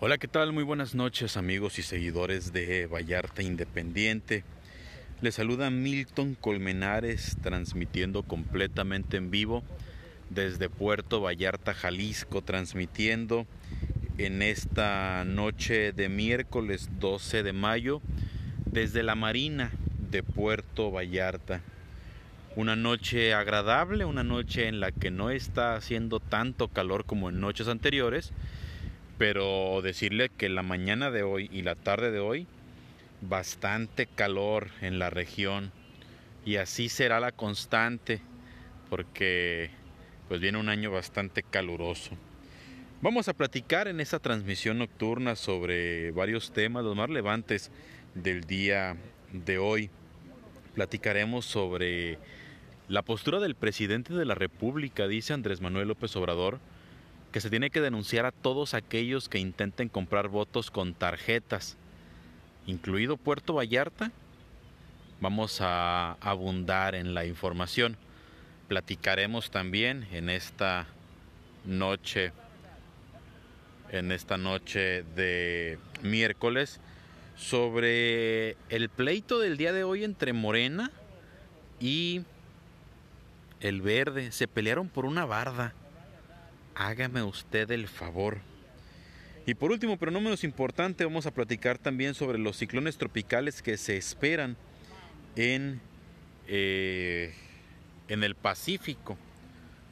Hola, ¿qué tal? Muy buenas noches amigos y seguidores de Vallarta Independiente. Les saluda Milton Colmenares transmitiendo completamente en vivo desde Puerto Vallarta, Jalisco, transmitiendo en esta noche de miércoles 12 de mayo desde la Marina de Puerto Vallarta. Una noche agradable, una noche en la que no está haciendo tanto calor como en noches anteriores pero decirle que la mañana de hoy y la tarde de hoy, bastante calor en la región. Y así será la constante, porque pues viene un año bastante caluroso. Vamos a platicar en esta transmisión nocturna sobre varios temas, los más relevantes del día de hoy. Platicaremos sobre la postura del presidente de la República, dice Andrés Manuel López Obrador, que se tiene que denunciar a todos aquellos que intenten comprar votos con tarjetas, incluido Puerto Vallarta. Vamos a abundar en la información. Platicaremos también en esta noche en esta noche de miércoles sobre el pleito del día de hoy entre Morena y el Verde. Se pelearon por una barda hágame usted el favor. Y por último, pero no menos importante, vamos a platicar también sobre los ciclones tropicales que se esperan en, eh, en el Pacífico.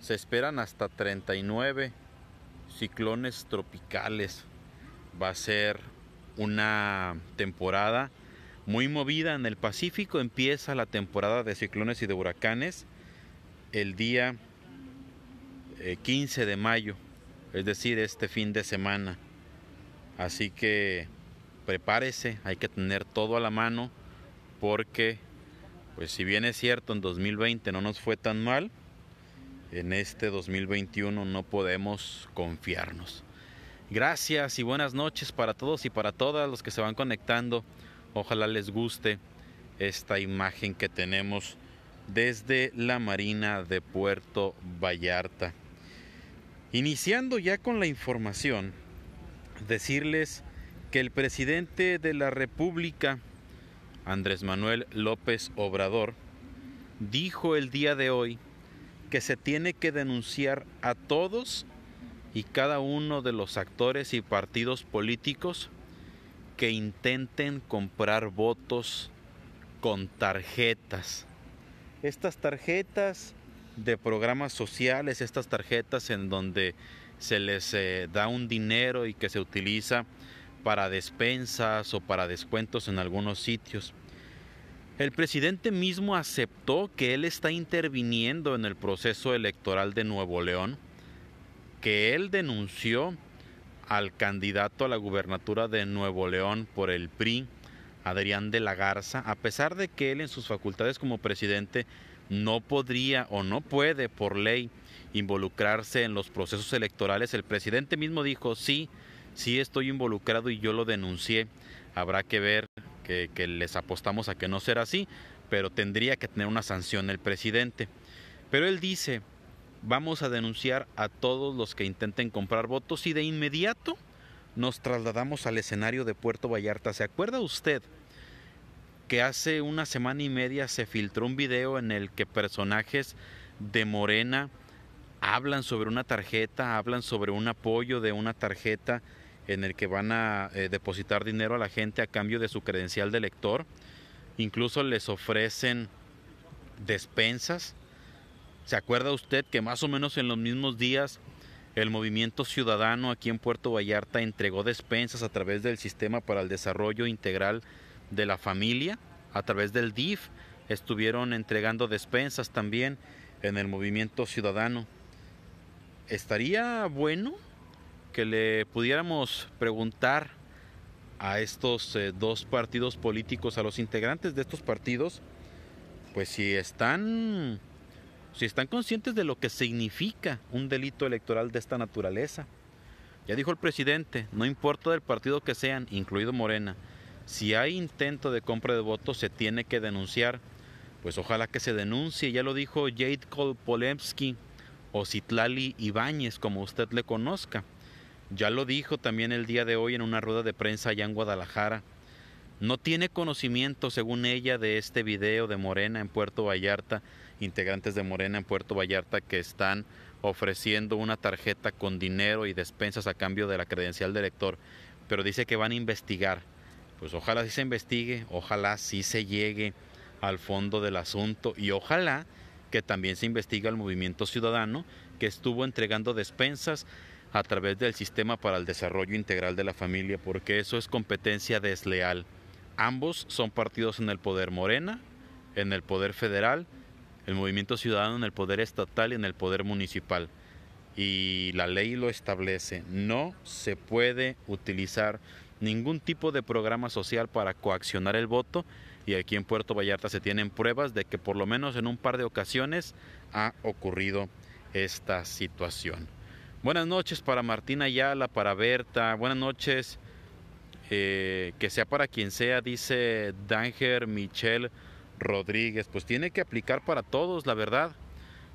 Se esperan hasta 39 ciclones tropicales. Va a ser una temporada muy movida en el Pacífico. Empieza la temporada de ciclones y de huracanes el día 15 eh, de mayo, es decir, este fin de semana. Así que prepárese, hay que tener todo a la mano porque, pues si bien es cierto, en 2020 no nos fue tan mal, en este 2021 no podemos confiarnos. Gracias y buenas noches para todos y para todas los que se van conectando. Ojalá les guste esta imagen que tenemos desde la Marina de Puerto Vallarta. Iniciando ya con la información, decirles que el presidente de la República, Andrés Manuel López Obrador, dijo el día de hoy que se tiene que denunciar a todos y cada uno de los actores y partidos políticos que intenten comprar votos con tarjetas. Estas tarjetas de programas sociales, estas tarjetas en donde se les eh, da un dinero y que se utiliza para despensas o para descuentos en algunos sitios. El presidente mismo aceptó que él está interviniendo en el proceso electoral de Nuevo León, que él denunció al candidato a la gubernatura de Nuevo León por el PRI, Adrián de la Garza, a pesar de que él en sus facultades como presidente no podría o no puede por ley involucrarse en los procesos electorales. El presidente mismo dijo, sí, sí estoy involucrado y yo lo denuncié. Habrá que ver que, les apostamos a que no será así, pero tendría que tener una sanción el presidente. Pero él dice, vamos a denunciar a todos los que intenten comprar votos y de inmediato nos trasladamos al escenario de Puerto Vallarta. ¿Se acuerda usted que hace una semana y media se filtró un video en el que personajes de Morena hablan sobre una tarjeta, hablan sobre un apoyo de una tarjeta en el que van a eh, depositar dinero a la gente a cambio de su credencial de lector. Incluso les ofrecen despensas. ¿Se acuerda usted que más o menos en los mismos días el movimiento ciudadano aquí en Puerto Vallarta entregó despensas a través del Sistema para el Desarrollo Integral de la familia a través del DIF. Estuvieron entregando despensas también en el movimiento ciudadano. Estaría bueno que le pudiéramos preguntar a estos eh, dos partidos políticos, a los integrantes de estos partidos, pues si están, si están conscientes de lo que significa un delito electoral de esta naturaleza. Ya dijo el presidente, no importa del partido que sean, incluido Morena, si hay intento de compra de votos, se tiene que denunciar. Pues ojalá que se denuncie, ya lo dijo Jade Kolpolemsky o Citlali Ibáñez, como usted le conozca. Ya lo dijo también el día de hoy en una rueda de prensa allá en Guadalajara. No tiene conocimiento, según ella, de este video de Morena en Puerto Vallarta, integrantes de Morena en Puerto Vallarta que están ofreciendo una tarjeta con dinero y despensas a cambio de la credencial de elector, pero dice que van a investigar pues ojalá sí se investigue, ojalá sí se llegue al fondo del asunto y ojalá que también se investigue al movimiento ciudadano que estuvo entregando despensas a través del Sistema para el Desarrollo Integral de la Familia, porque eso es competencia desleal. Ambos son partidos en el poder Morena, en el poder federal, el movimiento ciudadano en el poder estatal y en el poder municipal. Y la ley lo establece, no se puede utilizar ningún tipo de programa social para coaccionar el voto y aquí en Puerto Vallarta se tienen pruebas de que por lo menos en un par de ocasiones ha ocurrido esta situación. Buenas noches para Martina Ayala, para Berta, buenas noches, eh, que sea para quien sea, dice Danger Michel Rodríguez, pues tiene que aplicar para todos, la verdad.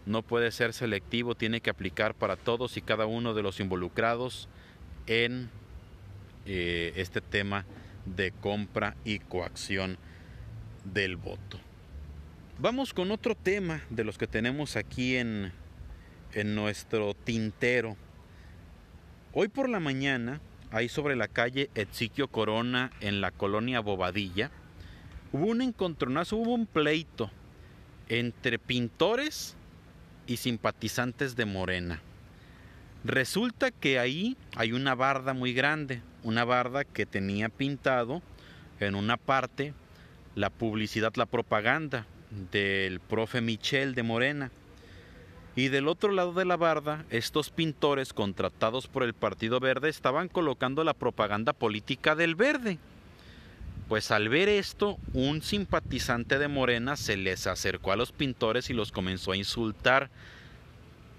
No puede ser selectivo, tiene que aplicar para todos y cada uno de los involucrados en eh, este tema de compra y coacción del voto. Vamos con otro tema de los que tenemos aquí en, nuestro tintero. Hoy por la mañana, ahí sobre la calle Etsiquio Corona, en la colonia Bobadilla, hubo un encontronazo, hubo un pleito entre pintores y simpatizantes de Morena. Resulta que ahí hay una barda muy grande, una barda que tenía pintado en una parte la publicidad, la propaganda del profe Michel de Morena. Y del otro lado de la barda, estos pintores contratados por el Partido Verde estaban colocando la propaganda política del verde. Pues al ver esto, un simpatizante de Morena se les acercó a los pintores y los comenzó a insultar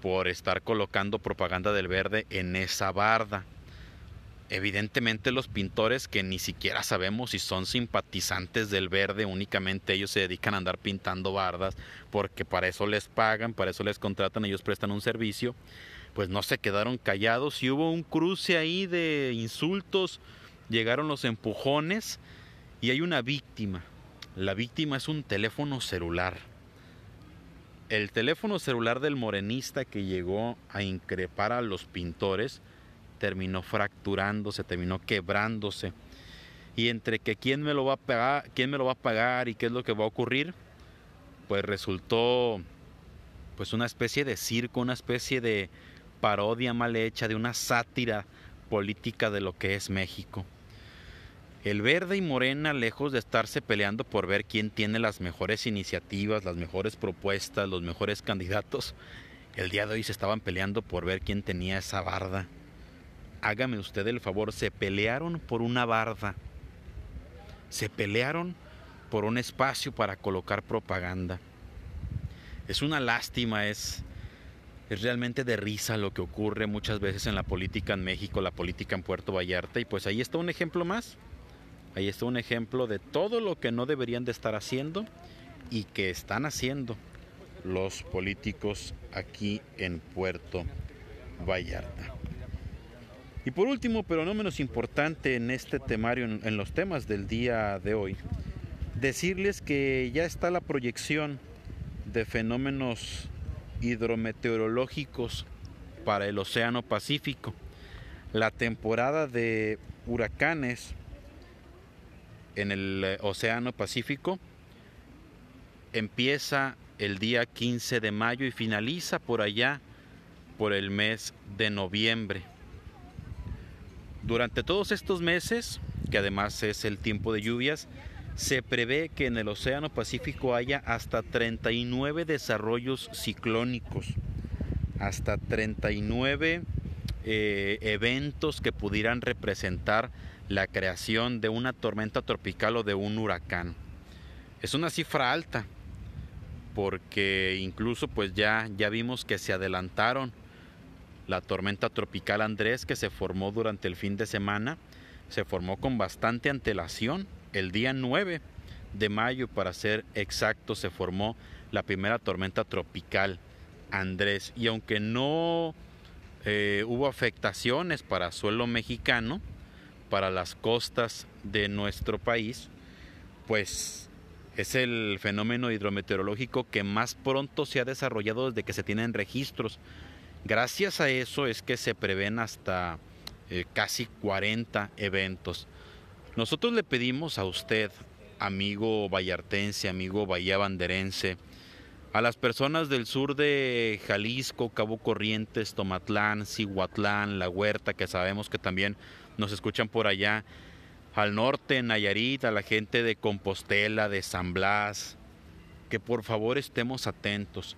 por estar colocando propaganda del verde en esa barda. Evidentemente los pintores que ni siquiera sabemos si son simpatizantes del verde, únicamente ellos se dedican a andar pintando bardas porque para eso les pagan, para eso les contratan, ellos prestan un servicio, pues no se quedaron callados y hubo un cruce ahí de insultos, llegaron los empujones y hay una víctima. La víctima es un teléfono celular el teléfono celular del morenista que llegó a increpar a los pintores terminó fracturándose, terminó quebrándose. Y entre que quién me lo va a pagar, quién me lo va a pagar y qué es lo que va a ocurrir, pues resultó pues una especie de circo, una especie de parodia mal hecha, de una sátira política de lo que es México el verde y morena, lejos de estarse peleando por ver quién tiene las mejores iniciativas, las mejores propuestas, los mejores candidatos, el día de hoy se estaban peleando por ver quién tenía esa barda. Hágame usted el favor, se pelearon por una barda. Se pelearon por un espacio para colocar propaganda. Es una lástima, es, es realmente de risa lo que ocurre muchas veces en la política en México, la política en Puerto Vallarta, y pues ahí está un ejemplo más. Ahí está un ejemplo de todo lo que no deberían de estar haciendo y que están haciendo los políticos aquí en Puerto Vallarta. Y por último, pero no menos importante en este temario, en, los temas del día de hoy, decirles que ya está la proyección de fenómenos hidrometeorológicos para el Océano Pacífico. La temporada de huracanes en el eh, Océano Pacífico. Empieza el día 15 de mayo y finaliza por allá por el mes de noviembre. Durante todos estos meses, que además es el tiempo de lluvias, se prevé que en el Océano Pacífico haya hasta 39 desarrollos ciclónicos, hasta 39 eh, eventos que pudieran representar la creación de una tormenta tropical o de un huracán. Es una cifra alta, porque incluso pues ya, ya vimos que se adelantaron la tormenta tropical Andrés que se formó durante el fin de semana, se formó con bastante antelación, el día 9 de mayo para ser exacto se formó la primera tormenta tropical Andrés y aunque no eh, hubo afectaciones para suelo mexicano, para las costas de nuestro país, pues es el fenómeno hidrometeorológico que más pronto se ha desarrollado desde que se tienen registros. Gracias a eso es que se prevén hasta eh, casi 40 eventos. Nosotros le pedimos a usted, amigo vallartense, amigo vallabanderense, banderense, a las personas del sur de Jalisco, Cabo Corrientes, Tomatlán, Cihuatlán, La Huerta, que sabemos que también nos escuchan por allá, al norte, Nayarit, a la gente de Compostela, de San Blas, que por favor estemos atentos.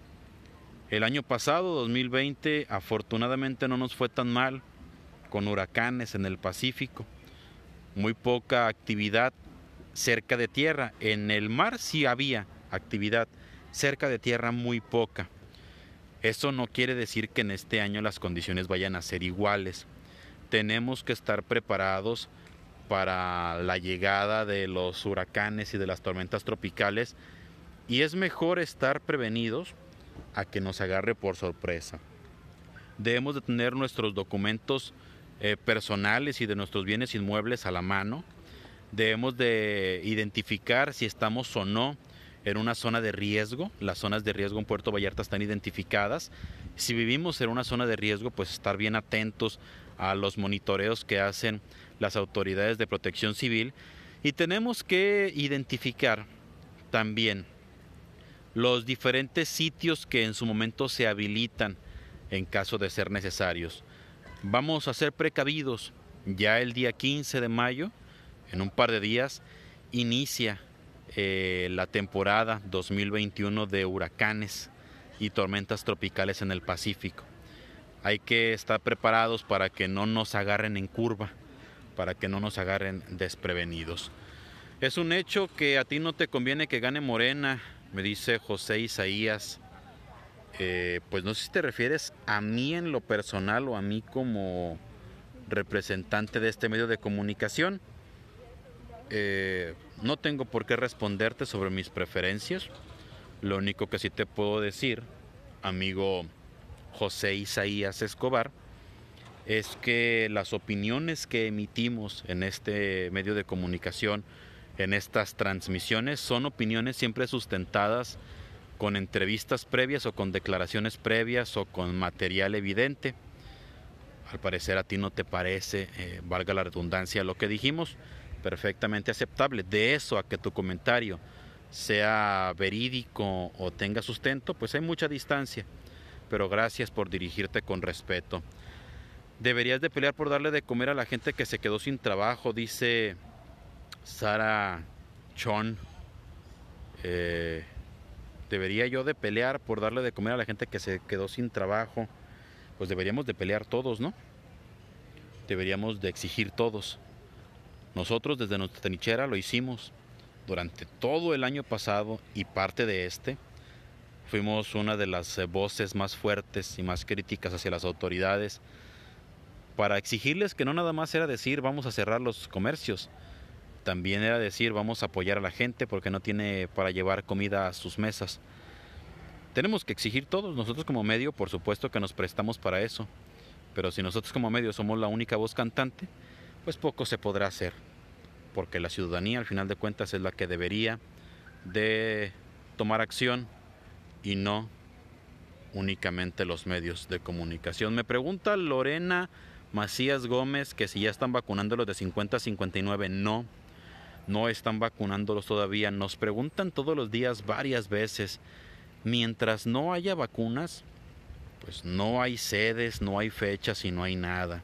El año pasado, 2020, afortunadamente no nos fue tan mal, con huracanes en el Pacífico, muy poca actividad cerca de tierra, en el mar sí había actividad, cerca de tierra muy poca. Eso no quiere decir que en este año las condiciones vayan a ser iguales. Tenemos que estar preparados para la llegada de los huracanes y de las tormentas tropicales y es mejor estar prevenidos a que nos agarre por sorpresa. Debemos de tener nuestros documentos eh, personales y de nuestros bienes inmuebles a la mano. Debemos de identificar si estamos o no en una zona de riesgo. Las zonas de riesgo en Puerto Vallarta están identificadas. Si vivimos en una zona de riesgo, pues estar bien atentos a los monitoreos que hacen las autoridades de protección civil. Y tenemos que identificar también los diferentes sitios que en su momento se habilitan en caso de ser necesarios. Vamos a ser precavidos. Ya el día 15 de mayo, en un par de días, inicia eh, la temporada 2021 de huracanes y tormentas tropicales en el Pacífico. Hay que estar preparados para que no nos agarren en curva, para que no nos agarren desprevenidos. Es un hecho que a ti no te conviene que gane Morena, me dice José Isaías. Eh, pues no sé si te refieres a mí en lo personal o a mí como representante de este medio de comunicación. Eh, no tengo por qué responderte sobre mis preferencias. Lo único que sí te puedo decir, amigo José Isaías Escobar, es que las opiniones que emitimos en este medio de comunicación, en estas transmisiones, son opiniones siempre sustentadas con entrevistas previas o con declaraciones previas o con material evidente. Al parecer a ti no te parece, eh, valga la redundancia, lo que dijimos perfectamente aceptable. De eso a que tu comentario sea verídico o tenga sustento, pues hay mucha distancia. Pero gracias por dirigirte con respeto. Deberías de pelear por darle de comer a la gente que se quedó sin trabajo, dice Sara Chon. Eh, debería yo de pelear por darle de comer a la gente que se quedó sin trabajo. Pues deberíamos de pelear todos, ¿no? Deberíamos de exigir todos. Nosotros desde nuestra trinchera lo hicimos durante todo el año pasado y parte de este. Fuimos una de las eh, voces más fuertes y más críticas hacia las autoridades para exigirles que no nada más era decir vamos a cerrar los comercios, también era decir vamos a apoyar a la gente porque no tiene para llevar comida a sus mesas. Tenemos que exigir todos, nosotros como medio por supuesto que nos prestamos para eso, pero si nosotros como medio somos la única voz cantante, pues poco se podrá hacer, porque la ciudadanía al final de cuentas es la que debería de tomar acción y no únicamente los medios de comunicación. Me pregunta Lorena Macías Gómez que si ya están vacunando los de 50 a 59. No, no están vacunándolos todavía. Nos preguntan todos los días varias veces. Mientras no haya vacunas, pues no hay sedes, no hay fechas y no hay nada.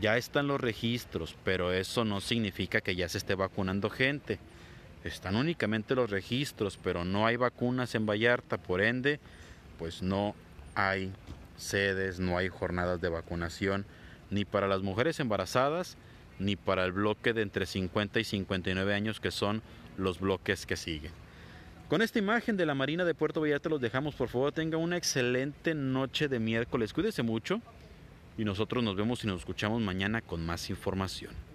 Ya están los registros, pero eso no significa que ya se esté vacunando gente. Están únicamente los registros, pero no hay vacunas en Vallarta, por ende, pues no hay sedes, no hay jornadas de vacunación, ni para las mujeres embarazadas, ni para el bloque de entre 50 y 59 años, que son los bloques que siguen. Con esta imagen de la Marina de Puerto Vallarta los dejamos, por favor, tenga una excelente noche de miércoles, cuídese mucho y nosotros nos vemos y nos escuchamos mañana con más información.